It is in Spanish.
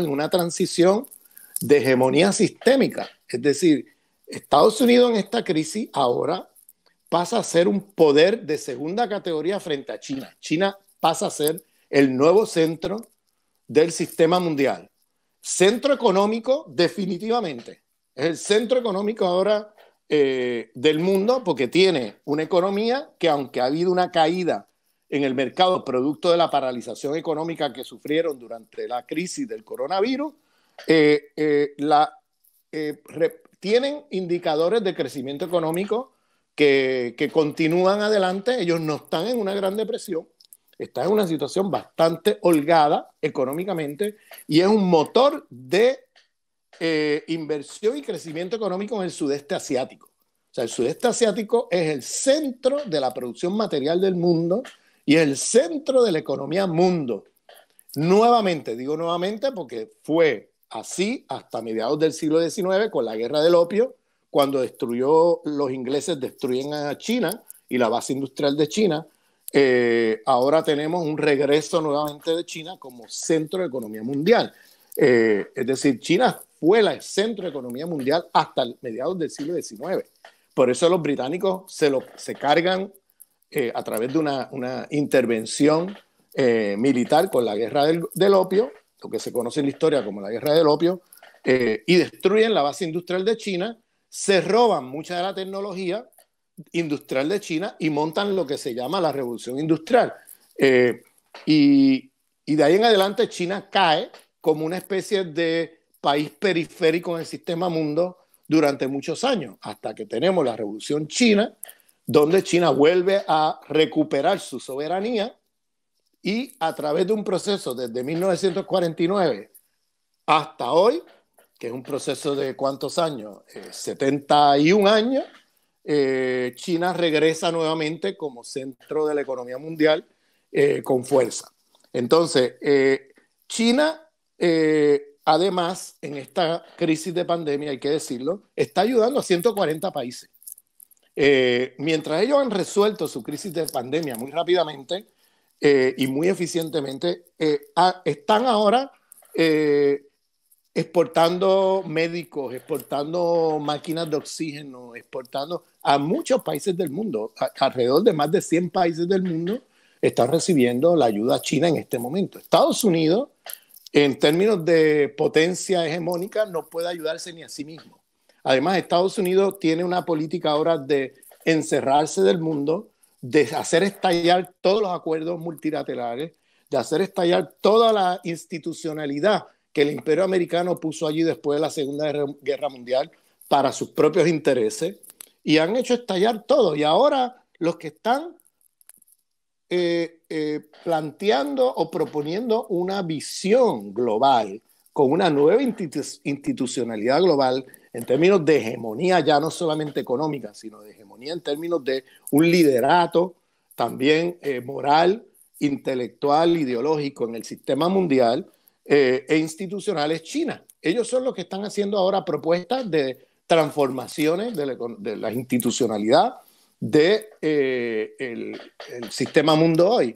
en una transición de hegemonía sistémica. Es decir, Estados Unidos en esta crisis ahora pasa a ser un poder de segunda categoría frente a China. China pasa a ser el nuevo centro del sistema mundial. Centro económico definitivamente. Es el centro económico ahora eh, del mundo porque tiene una economía que aunque ha habido una caída en el mercado producto de la paralización económica que sufrieron durante la crisis del coronavirus, eh, eh, la, eh, tienen indicadores de crecimiento económico que, continúan adelante. Ellos no están en una gran depresión, están en una situación bastante holgada económicamente y es un motor de inversión y crecimiento económico en el sudeste asiático. O sea, el sudeste asiático es el centro de la producción material del mundo y el centro de la economía mundo. Nuevamente, digo nuevamente porque fue así hasta mediados del siglo XIX con la guerra del opio, cuando destruyó, los ingleses destruyen a China y la base industrial de China. Eh, ahora tenemos un regreso nuevamente de China como centro de economía mundial. Eh, es decir, China fue el centro de economía mundial hasta mediados del siglo XIX. Por eso los británicos se, lo, se cargan eh, a través de una, intervención eh, militar con la guerra del, opio, lo que se conoce en la historia como la guerra del opio, eh, y destruyen la base industrial de China, se roban mucha de la tecnología industrial de China y montan lo que se llama la revolución industrial. y, y de ahí en adelante China cae como una especie de país periférico en el sistema mundo durante muchos años, hasta que tenemos la revolución china, donde China vuelve a recuperar su soberanía y a través de un proceso desde 1949 hasta hoy, que es un proceso de cuántos años, 71 eh, años, eh, China regresa nuevamente como centro de la economía mundial eh, con fuerza. Entonces, China, además, en esta crisis de pandemia, hay que decirlo, está ayudando a 140 países. Eh, mientras ellos han resuelto su crisis de pandemia muy rápidamente eh, y muy eficientemente, eh, están ahora exportando médicos, exportando máquinas de oxígeno, exportando a muchos países del mundo, alrededor de más de 100 países del mundo, están recibiendo la ayuda china en este momento. Estados Unidos, en términos de potencia hegemónica, no puede ayudarse ni a sí mismo. Además, Estados Unidos tiene una política ahora de encerrarse del mundo, de hacer estallar todos los acuerdos multilaterales, de hacer estallar toda la institucionalidad que el imperio americano puso allí después de la Segunda Guerra Mundial para sus propios intereses, y han hecho estallar todo. Y ahora los que están eh, eh, planteando o proponiendo una visión global con una nueva institucionalidad global en términos de hegemonía, ya no solamente económica, sino de hegemonía en términos de un liderato también eh, moral, intelectual, ideológico en el sistema mundial eh, e institucional es China. Ellos son los que están haciendo ahora propuestas de transformaciones de la, institucionalidad del eh, sistema mundo hoy.